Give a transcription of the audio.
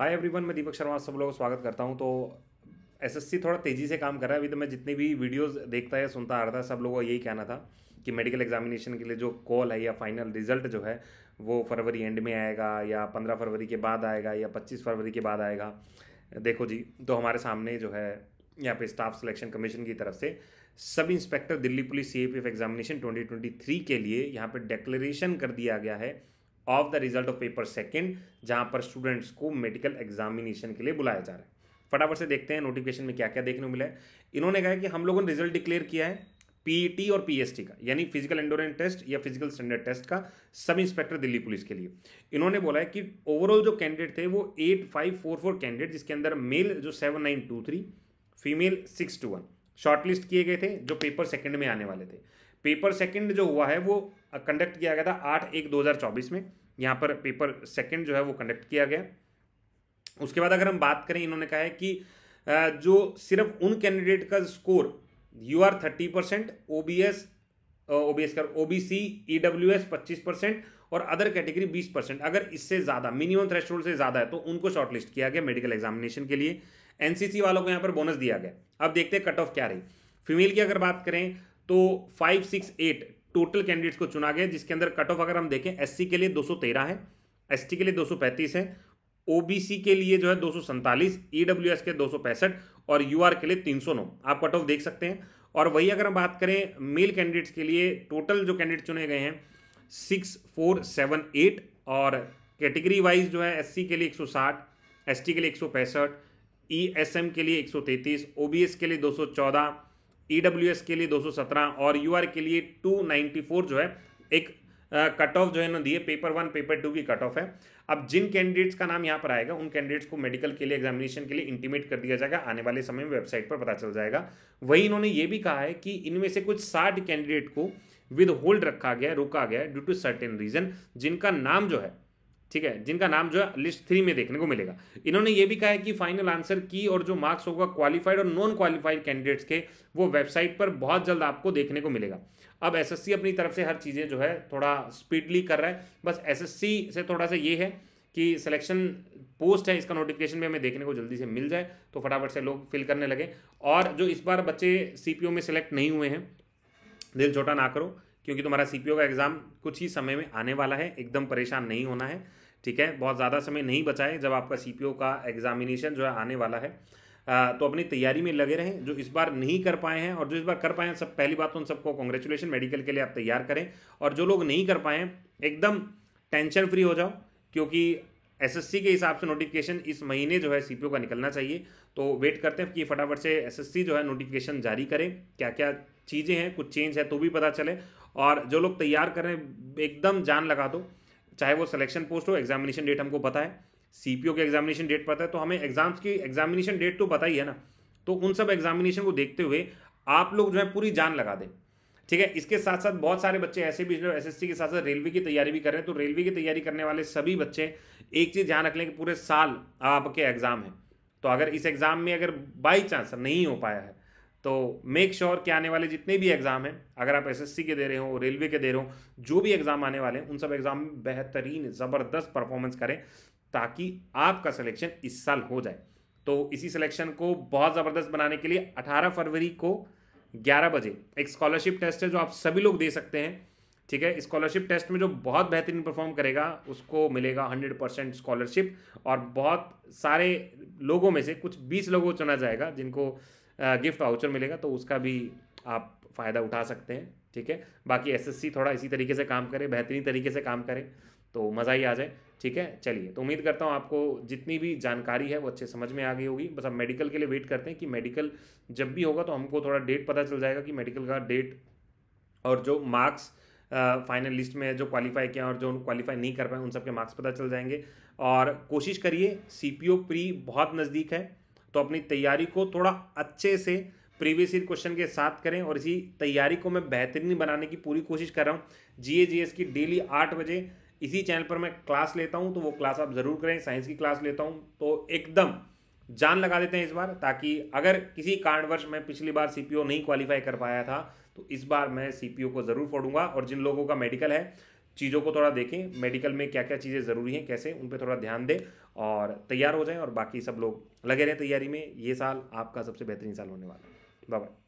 hi everyone मैं दीपक शर्मा सब लोगों का स्वागत करता हूं तो एसएससी थोड़ा तेज़ी से काम कर रहा है अभी तो मैं जितने भी वीडियोस देखता या सुनता आ रहा था सब लोगों का यही कहना था कि मेडिकल एग्जामिनेशन के लिए जो कॉल है या फाइनल रिजल्ट जो है वो फरवरी एंड में आएगा या पंद्रह फरवरी के बाद आएगा या पच्चीस फरवरी के बाद आएगा देखो जी तो हमारे सामने जो है यहाँ पे स्टाफ सिलेक्शन कमीशन की तरफ से sub inspector Delhi police C examination 2023 के लिए यहाँ पे डेक्लेरेशन कर दिया गया है of the result of paper second जहां पर स्टूडेंट्स को मेडिकल एग्जामिनेशन के लिए बुलाया जा रहा है फटाफट से देखते हैं नोटिफिकेशन में क्या क्या देखने को मिला है इन्होंने कहा कि हम लोगों ने रिजल्ट डिक्लेयर किया है पीईटी e और पीएसटी का यानी फिजिकल एंडोरेंस टेस्ट या फिजिकल स्टैंडर्ड टेस्ट का सब इंस्पेक्टर दिल्ली पुलिस के लिए इन्होंने बोला है कि ओवरऑल जो कैंडिडेट थे वो eight five four four candidate जिसके अंदर मेल जो seven nine two three female six two one shortlist किए गए थे जो पेपर सेकंड में आने वाले थे पेपर सेकंड जो हुआ है वो कंडक्ट किया गया था आठ एक दो हज़ार चौबीस में यहाँ पर पेपर सेकंड जो है वो कंडक्ट किया गया उसके बाद अगर हम बात करें इन्होंने कहा है कि जो सिर्फ उन कैंडिडेट का score U R thirty percent O B S O B S कर O B C E W S पच्चीस परसेंट और अदर कैटेगरी बीस परसेंट अगर इससे ज़्यादा मिनिमम थ्रेश से ज़्यादा है तो उनको शॉर्टलिस्ट किया गया मेडिकल एग्जामिनेशन के लिए एन वालों को यहाँ पर बोनस दिया गया अब देखते हैं कट ऑफ क्या रही फीमेल की अगर बात करें तो five six eight total candidates को चुना गया जिसके अंदर कट ऑफ अगर हम देखें एस के लिए दो है एस के लिए दो है ओबीसी के लिए जो है दो सौ e के दो और यूआर के लिए 309 आप कट ऑफ देख सकते हैं और वही अगर हम बात करें मेल कैंडिडेट्स के लिए टोटल जो कैंडिडेट चुने गए हैं सिक्स फोर सेवन एट और कैटेगरी वाइज जो है एससी के लिए 160 एसटी के लिए एक सौ पैंसठ ईएसएम e के लिए 133 ओबीएस के लिए 214 ई के लिए 217 और यू के लिए 294 जो है एक कट ऑफ जो है ना दिए पेपर वन पेपर टू की कट ऑफ है अब जिन कैंडिडेट्स का नाम यहाँ पर आएगा उन कैंडिडेट्स को मेडिकल के लिए एग्जामिनेशन के लिए इंटीमेट कर दिया जाएगा आने वाले समय में वेबसाइट पर पता चल जाएगा वहीं इन्होंने ये भी कहा है कि इनमें से कुछ साठ कैंडिडेट को विद होल्ड रखा गया रोका गया ड्यू टू सर्टेन रीजन जिनका नाम जो है ठीक है जिनका नाम जो है लिस्ट थ्री में देखने को मिलेगा इन्होंने ये भी कहा है कि फाइनल आंसर की और जो मार्क्स होगा क्वालिफाइड और नॉन क्वालिफाइड कैंडिडेट्स के वो वेबसाइट पर बहुत जल्द आपको देखने को मिलेगा अब एसएससी अपनी तरफ से हर चीज़ें जो है थोड़ा स्पीडली कर रहा है बस एसएससी से थोड़ा सा ये है कि सिलेक्शन पोस्ट है इसका नोटिफिकेशन भी हमें देखने को जल्दी से मिल जाए तो फटाफट से लोग फिल करने लगे और जो इस बार बच्चे सीपीओ में सिलेक्ट नहीं हुए हैं दिल छोटा ना करो क्योंकि तुम्हारा सी का एग्ज़ाम कुछ ही समय में आने वाला है एकदम परेशान नहीं होना है ठीक है बहुत ज़्यादा समय नहीं बचाए जब आपका सी का एग्जामिनेशन जो है आने वाला है तो अपनी तैयारी में लगे रहें जो इस बार नहीं कर पाए हैं और जो इस बार कर पाए हैं सब पहली बात तो उन सबको कॉन्ग्रेचुलेशन मेडिकल के लिए आप तैयार करें और जो लोग नहीं कर पाए हैं एकदम टेंशन फ्री हो जाओ क्योंकि एसएससी के हिसाब से नोटिफिकेशन इस महीने जो है सीपीओ का निकलना चाहिए तो वेट करते हैं कि फटाफट से एसएससी जो है नोटिफिकेशन जारी करें क्या क्या चीज़ें हैं कुछ चेंज है तो भी पता चले और जो लोग तैयार कर रहे हैं एकदम जान लगा दो चाहे वो सिलेक्शन पोस्ट हो एग्जामिनेशन डेट हमको पता है सीपीओ के एग्जामिनेशन डेट पता है तो हमें एग्जाम्स की एग्जामिनेशन डेट तो पता ही है ना तो उन सब एग्जामिनेशन को देखते हुए आप लोग जो है पूरी जान लगा दें ठीक है इसके साथ साथ बहुत सारे बच्चे ऐसे भी जो सी के साथ साथ रेलवे की तैयारी भी कर रहे हैं तो रेलवे की तैयारी करने वाले सभी बच्चे एक चीज़ ध्यान रख लें कि पूरे साल आपके एग्ज़ाम हैं तो अगर इस एग्ज़ाम में अगर बाई चांस नहीं हो पाया है तो मेक श्योर sure कि आने वाले जितने भी एग्ज़ाम हैं अगर आप एसएससी के दे रहे हो रेलवे के दे रहे हो जो भी एग्ज़ाम आने वाले हैं उन सब एग्ज़ाम में बेहतरीन ज़बरदस्त परफॉर्मेंस करें ताकि आपका सिलेक्शन इस साल हो जाए तो इसी सिलेक्शन को बहुत ज़बरदस्त बनाने के लिए अठारह फरवरी को ग्यारह बजे एक स्कॉलरशिप टेस्ट है जो आप सभी लोग दे सकते हैं ठीक है स्कॉलरशिप टेस्ट में जो बहुत बेहतरीन परफॉर्म करेगा उसको मिलेगा हंड्रेड परसेंट स्कॉलरशिप और बहुत सारे लोगों में से कुछ बीस लोगों को चुना जाएगा जिनको गिफ्ट वाउचर मिलेगा तो उसका भी आप फ़ायदा उठा सकते हैं ठीक है बाकी एसएससी थोड़ा इसी तरीके से काम करे बेहतरीन तरीके से काम करे तो मज़ा ही आ जाए ठीक है चलिए तो उम्मीद करता हूँ आपको जितनी भी जानकारी है वो अच्छे समझ में आ गई होगी बस अब मेडिकल के लिए वेट करते हैं कि मेडिकल जब भी होगा तो हमको थोड़ा डेट पता चल जाएगा कि मेडिकल का डेट और जो मार्क्स फाइनल लिस्ट में जो क्वालिफाई किया और जो क्वालिफाई नहीं कर पाए उन सबके मार्क्स पता चल जाएंगे और कोशिश करिए सी पी ओ प्री बहुत नज़दीक है तो अपनी तैयारी को थोड़ा अच्छे से प्रीवियस ईयर क्वेश्चन के साथ करें और इसी तैयारी को मैं बेहतरीन बनाने की पूरी कोशिश कर रहा हूँ जीए जीएस की डेली आठ बजे इसी चैनल पर मैं क्लास लेता हूँ तो वो क्लास आप ज़रूर करें साइंस की क्लास लेता हूँ तो एकदम जान लगा देते हैं इस बार ताकि अगर किसी कारणवश मैं पिछली बार सीपीओ नहीं क्वालिफाई कर पाया था तो इस बार मैं सीपीओ को ज़रूर फोड़ूंगा और जिन लोगों का मेडिकल है चीज़ों को थोड़ा देखें मेडिकल में क्या क्या चीज़ें ज़रूरी हैं कैसे उन पर थोड़ा ध्यान दें और तैयार हो जाएं और बाकी सब लोग लगे रहें तैयारी में ये साल आपका सबसे बेहतरीन साल होने वाला है बाय